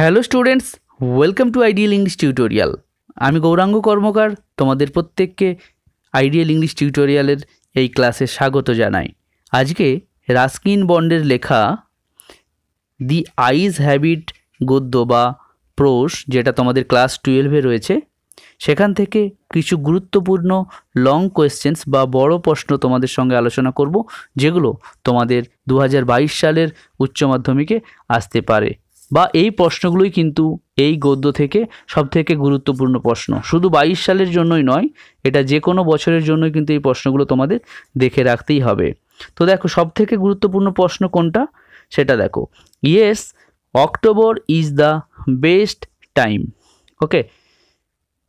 hello students welcome to ideal English tutorial আমি গৌরাঙ্গ কর্মকার তোমাদের প্রত্যেককে আইডিয়াল ইংলিশ টিউটোরিয়ালের এই ক্লাসে স্বাগত জানাই আজকে রাস্কিন বন্ডের লেখা দি আইজ হ্যাবিট গদ্য বা প্রোস যেটা তোমাদের ক্লাস টুয়েলভে রয়েছে সেখান থেকে কিছু গুরুত্বপূর্ণ লং কোয়েশ্চেন্স বা বড় প্রশ্ন তোমাদের সঙ্গে আলোচনা করব যেগুলো তোমাদের দু সালের উচ্চ মাধ্যমিকে আসতে পারে বা এই প্রশ্নগুলোই কিন্তু এই গদ্য থেকে সবথেকে গুরুত্বপূর্ণ প্রশ্ন শুধু বাইশ সালের জন্যই নয় এটা যে কোনো বছরের জন্যই কিন্তু এই প্রশ্নগুলো তোমাদের দেখে রাখতেই হবে তো দেখো সব থেকে গুরুত্বপূর্ণ প্রশ্ন কোনটা সেটা দেখো yes October is the best time okay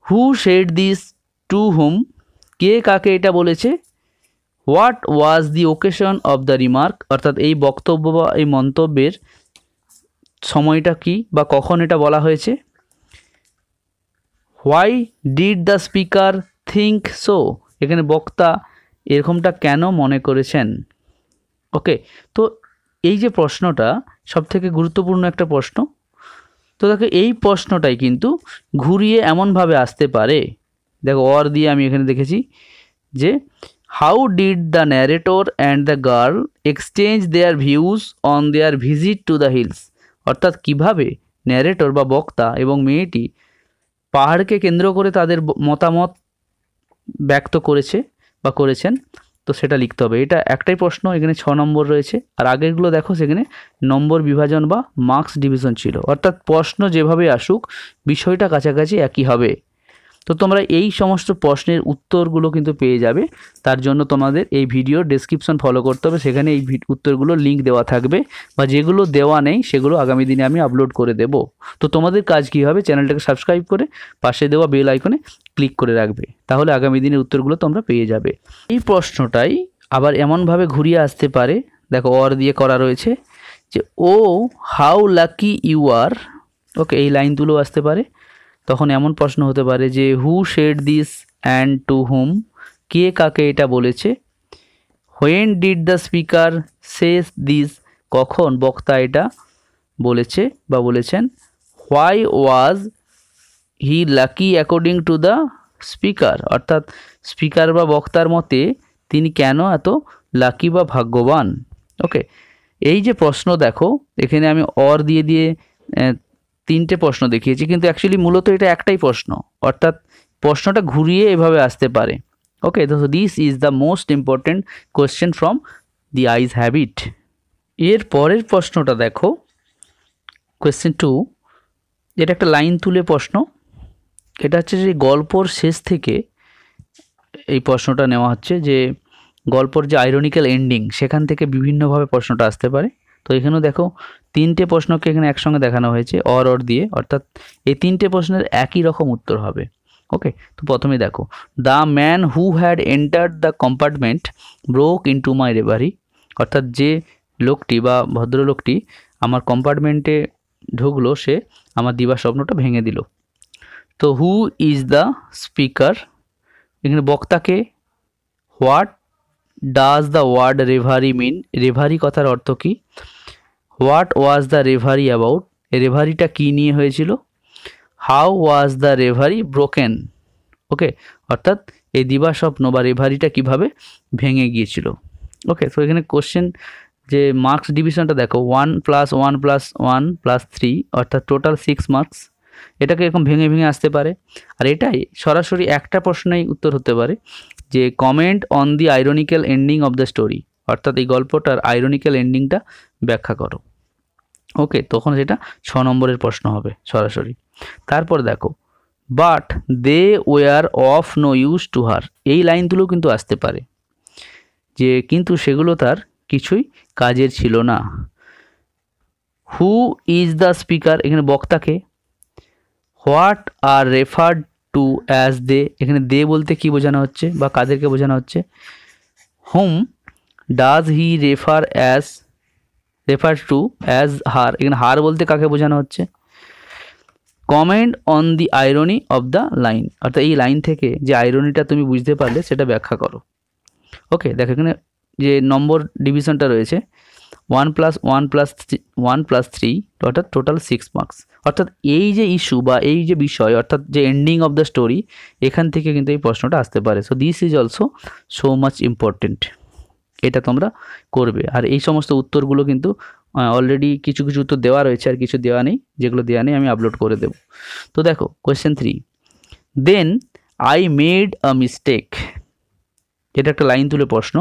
who said this to whom কে কাকে এটা বলেছে what was the occasion of the remark অর্থাৎ এই বক্তব্য বা এই মন্তব্যের সময়টা কি বা কখন এটা বলা হয়েছে why did the speaker think so এখানে বক্তা এরকমটা কেন মনে করেছেন ওকে তো এই যে প্রশ্নটা সবথেকে গুরুত্বপূর্ণ একটা প্রশ্ন তো দেখো এই প্রশ্নটাই কিন্তু ঘুরিয়ে এমনভাবে আসতে পারে দেখো অর দিয়ে আমি এখানে দেখেছি যে how did the narrator and the girl exchange their views on their visit to the hills অর্থাৎ কিভাবে ন্যারেটর বা বক্তা এবং মেয়েটি পাহাড়কে কেন্দ্র করে তাদের মতামত ব্যক্ত করেছে বা করেছেন তো সেটা লিখতে হবে এটা একটাই প্রশ্ন এখানে ছ নম্বর রয়েছে আর আগেরগুলো দেখো সেখানে নম্বর বিভাজন বা মার্কস ডিভিশন ছিল অর্থাৎ প্রশ্ন যেভাবে আসুক বিষয়টা কাছাকাছি একই হবে তো তোমরা এই সমস্ত প্রশ্নের উত্তরগুলো কিন্তু পেয়ে যাবে তার জন্য তোমাদের এই ভিডিও ডেসক্রিপশন ফলো করতে হবে সেখানে এই উত্তরগুলো লিঙ্ক দেওয়া থাকবে বা যেগুলো দেওয়া নেই সেগুলো আগামী দিনে আমি আপলোড করে দেব তো তোমাদের কাজ কী হবে চ্যানেলটাকে সাবস্ক্রাইব করে পাশে দেওয়া বেল আইকনে ক্লিক করে রাখবে তাহলে আগামী দিনের উত্তরগুলো তোমরা পেয়ে যাবে এই প্রশ্নটাই আবার এমনভাবে ঘুরিয়ে আসতে পারে দেখো অর দিয়ে করা রয়েছে যে oh how lucky you are okay এই লাইন তুলেও আসতে পারে তখন এমন প্রশ্ন হতে পারে যে who said this and to whom কে কাকে এটা বলেছে when did the speaker say this কখন বক্তা এটা বলেছে বা বলেছেন why was he lucky according to the speaker অর্থাৎ স্পিকার বা বক্তার মতে তিনি কেন এত লাকি বা ভাগ্যবান ওকে এই যে প্রশ্ন দেখো এখানে আমি অর দিয়ে দিয়ে তিনটে প্রশ্ন দেখিয়েছি কিন্তু অ্যাকচুয়ালি মূলত এটা একটাই প্রশ্ন অর্থাৎ প্রশ্নটা ঘুরিয়ে এভাবে আসতে পারে ওকে তো this is the most important question from the eyes habit এর পরের প্রশ্নটা দেখো কোয়েশ্চেন টু এটা একটা লাইন তুলে প্রশ্ন এটা হচ্ছে যে গল্পর শেষ থেকে এই প্রশ্নটা নেওয়া হচ্ছে যে গল্পর যে আইরনিক্যাল এন্ডিং সেখান থেকে বিভিন্নভাবে প্রশ্নটা আসতে পারে তো এখানেও দেখো তিনটে প্রশ্নকে এখানে একসঙ্গে দেখানো হয়েছে অর অর দিয়ে অর্থাৎ এই তিনটে প্রশ্নের একই রকম উত্তর হবে ওকে তো প্রথমে দেখো the man who had enter the compartment broke into my reverie অর্থাৎ যে লোকটি বা ভদ্রলোকটি আমার কম্পার্টমেন্টে ঢুকলো সে আমার দিবা স্বপ্নটা ভেঙে দিল তো হু ইজ দ্য স্পিকার এখানে বক্তাকে what does the word reverie mean reverie কথার অর্থ কী what was the reverie about রেভারিটা কী নিয়ে হয়েছিল how was the reverie broken okay অর্থাৎ এই দিবা স্বপ্ন বা রেভারিটা কীভাবে ভেঙে গিয়েছিল ওকে তো এখানে কোশ্চেন যে মার্কস ডিভিশনটা দেখো one plus one plus one plus three অর্থাৎ টোটাল সিক্স মার্কস এটাকে এরকম ভেঙে ভেঙে আসতে পারে আর এটাই সরাসরি একটা প্রশ্নেই উত্তর হতে পারে যে comment on the ironical ending of the story অর্থাৎ এই গল্পটার আইরনিক্যাল এন্ডিংটা ব্যাখ্যা করো ওকে তখন সেটা ছ নম্বরের প্রশ্ন হবে সরাসরি তারপর দেখো but they were of no use to her এই লাইনগুলো কিন্তু আসতে পারে যে কিন্তু সেগুলো তার কিছুই কাজের ছিল না হু ইজ দ্য স্পিকার এখানে বক্তাকে what are referred to as they এখানে দে বলতে কি বোঝানো হচ্ছে বা কাদেরকে বোঝানো হচ্ছে whom does he refer as refer to as her এখানে হার বলতে কাকে বোঝানো হচ্ছে comment on the irony of the line অর্থাৎ এই লাইন থেকে যে আইরনিটা তুমি বুঝতে পারলে সেটা ব্যাখ্যা করো ওকে দেখো এখানে যে নম্বর ডিভিশনটা রয়েছে one plus one plus one plus three অর্থাৎ টোটাল সিক্স মার্কস অর্থাৎ এই যে ইস্যু বা এই যে বিষয় অর্থাৎ যে এন্ডিং অফ দ্য স্টোরি এখান থেকে কিন্তু এই প্রশ্নটা আসতে পারে so this is also so much important এটা তোমরা করবে আর এই সমস্ত উত্তরগুলো কিন্তু অলরেডি কিছু কিছু উত্তর দেওয়া রয়েছে আর কিছু দেওয়া নেই যেগুলো দেওয়া নেই আমি আপলোড করে দেব তো দেখো question three then I made a mistake এটা একটা লাইন তুলে প্রশ্ন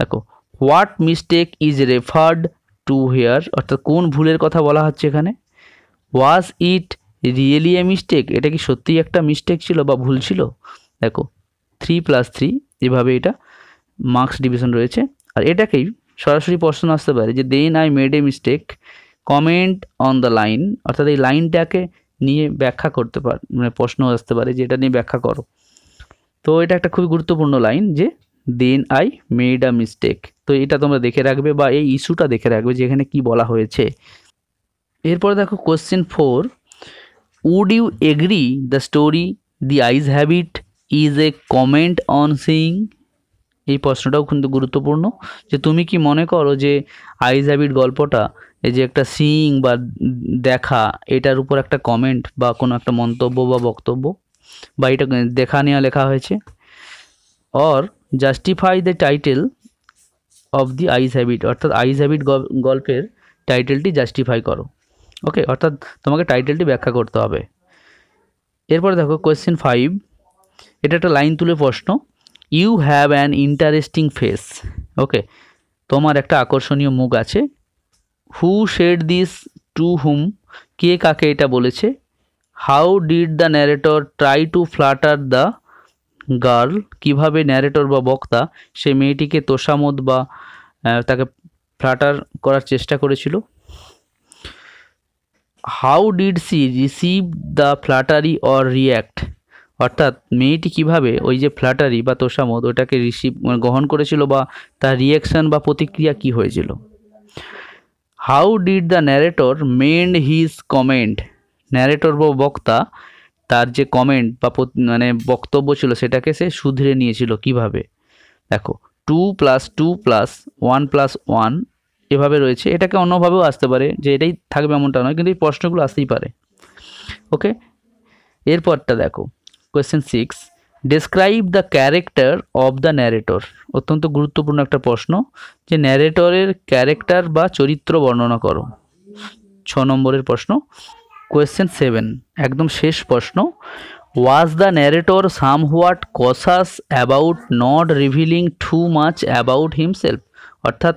দেখো what mistake is referred to here অর্থাৎ কোন ভুলের কথা বলা হচ্ছে এখানে ওয়াজ ইট রিয়েলি এ মিস্টেক এটা কি সত্যিই একটা মিস্টেক ছিল বা ভুল ছিল দেখো থ্রি প্লাস থ্রি এভাবে এটা মার্কস ডিভিশন রয়েছে আর এটাকেই সরাসরি প্রশ্ন আসতে পারে যে then I made a mistake comment on the line অর্থাৎ এই লাইনটাকে নিয়ে ব্যাখ্যা করতে পার মানে প্রশ্ন আসতে পারে যে এটা নিয়ে ব্যাখ্যা করো তো এটা একটা খুবই গুরুত্বপূর্ণ লাইন যে then I made a mistake তো এটা তোমরা দেখে রাখবে বা এই ইস্যুটা দেখে রাখবে যে এখানে কী বলা হয়েছে এরপরে দেখো question four would you agree the story the eyes habit is a comment on seeing এই প্রশ্নটাও কিন্তু গুরুত্বপূর্ণ যে তুমি কি মনে করো যে আইজাবির হ্যাবিট গল্পটা এই যে একটা সিং বা দেখা এটার উপর একটা কমেন্ট বা কোনো একটা মন্তব্য বা বক্তব্য বা এটা দেখা নেওয়া লেখা হয়েছে or justify the title of the eyes habit অর্থাৎ আইস হ্যাবিট গল্পের টাইটেলটি জাস্টিফাই করো ওকে অর্থাৎ তোমাকে টাইটেলটি ব্যাখ্যা করতে হবে এরপরে দেখো কোয়েশ্চেন ফাইভ এটা একটা লাইন তুলে প্রশ্ন you have an interesting face okay তোমার একটা আকর্ষণীয় মুখ আছে who said this to whom কে কাকে এটা বলেছে how did the narrator try to flatter the girl কীভাবে ন্যারেটর বা বক্তা সে মেয়েটিকে তোষামত বা তাকে ফ্লাটার করার চেষ্টা করেছিল how did she receive the flattery or react অর্থাৎ মেয়েটি কিভাবে ওই যে ফ্ল্যাটারি বা তোষামত ওটাকে রিসিভ মানে গ্রহণ করেছিল বা তার রিয়াকশান বা প্রতিক্রিয়া কি হয়েছিল how did the narrator mend his comment narrator বা বক্তা তার যে কমেন্ট বা মানে বক্তব্য ছিল সেটাকে সে শুধরে নিয়েছিল কিভাবে দেখো two plus two plus one plus one এভাবে রয়েছে এটাকে অন্যভাবেও আসতে পারে যে এটাই থাকবে এমনটা নয় কিন্তু এই প্রশ্নগুলো আসতেই পারে ওকে এরপরটা দেখো question six describe the character of the narrator অত্যন্ত গুরুত্বপূর্ণ একটা প্রশ্ন যে ন্যারেটরের ক্যারেক্টার বা চরিত্র বর্ণনা করো ছ নম্বরের প্রশ্ন কোয়েশ্চেন সেভেন একদম শেষ প্রশ্ন was the narrator somewhat cautious about not revealing too much about himself অর্থাৎ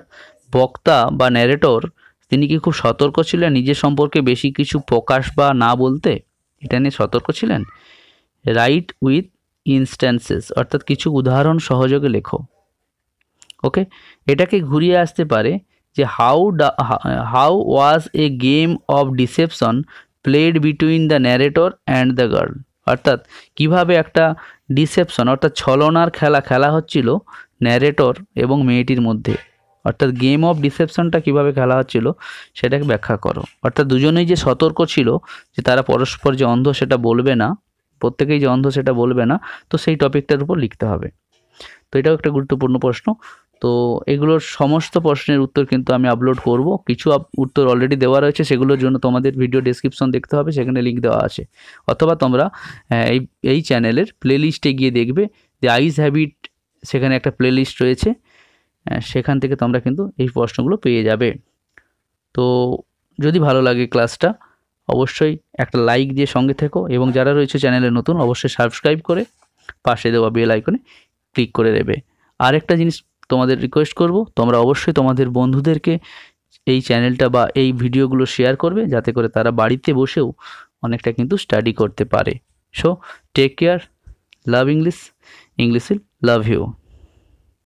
বক্তা বা ন্যারেটর তিনি কি খুব সতর্ক ছিলেন নিজের সম্পর্কে বেশি কিছু প্রকাশ বা না বলতে এটা নিয়ে সতর্ক ছিলেন রাইট উইথ ইনস্ট্যান্সেস অর্থাৎ কিছু উদাহরণ সহযোগে লেখো ওকে এটাকে ঘুরিয়ে আসতে পারে যে how how was a game of deception played between the narrator and the girl অর্থাৎ কিভাবে একটা ডিসেপশন অর্থাৎ ছলনার খেলা খেলা হচ্ছিল ন্যারেটর এবং মেয়েটির মধ্যে অর্থাৎ গেম অফ ডিসেপশনটা কিভাবে খেলা হচ্ছিল সেটাকে ব্যাখ্যা করো অর্থাৎ দুজনেই যে সতর্ক ছিল যে তারা পরস্পর যে অন্ধ সেটা বলবে না প্রত্যেকেই যে অন্ধ সেটা বলবে না তো সেই টপিকটার উপর লিখতে হবে তো এটাও একটা গুরুত্বপূর্ণ প্রশ্ন তো এগুলোর সমস্ত প্রশ্নের উত্তর কিন্তু আমি আপলোড করব কিছু উত্তর অলরেডি দেওয়া রয়েছে সেগুলোর জন্য তোমাদের ভিডিও ডিসক্রিপশন দেখতে হবে সেখানে লিঙ্ক দেওয়া আছে অথবা তোমরা এই এই চ্যানেলের প্লেলিস্টে গিয়ে দেখবে যে আইস হ্যাবিট সেখানে একটা প্লেলিস্ট রয়েছে সেখান থেকে তোমরা কিন্তু এই প্রশ্নগুলো পেয়ে যাবে তো যদি ভালো লাগে ক্লাসটা অবশ্যই একটা লাইক দিয়ে সঙ্গে থেকো এবং যারা রয়েছে চ্যানেলে নতুন অবশ্যই সাবস্ক্রাইব করে পাশে দেওয়া বেল আইকনে ক্লিক করে দেবে আরেকটা জিনিস তোমাদের রিকোয়েস্ট করব তোমরা অবশ্যই তোমাদের বন্ধুদেরকে এই চ্যানেলটা বা এই ভিডিওগুলো শেয়ার করবে যাতে করে তারা বাড়িতে বসেও অনেকটা কিন্তু স্টাডি করতে পারে so take care love English English will love you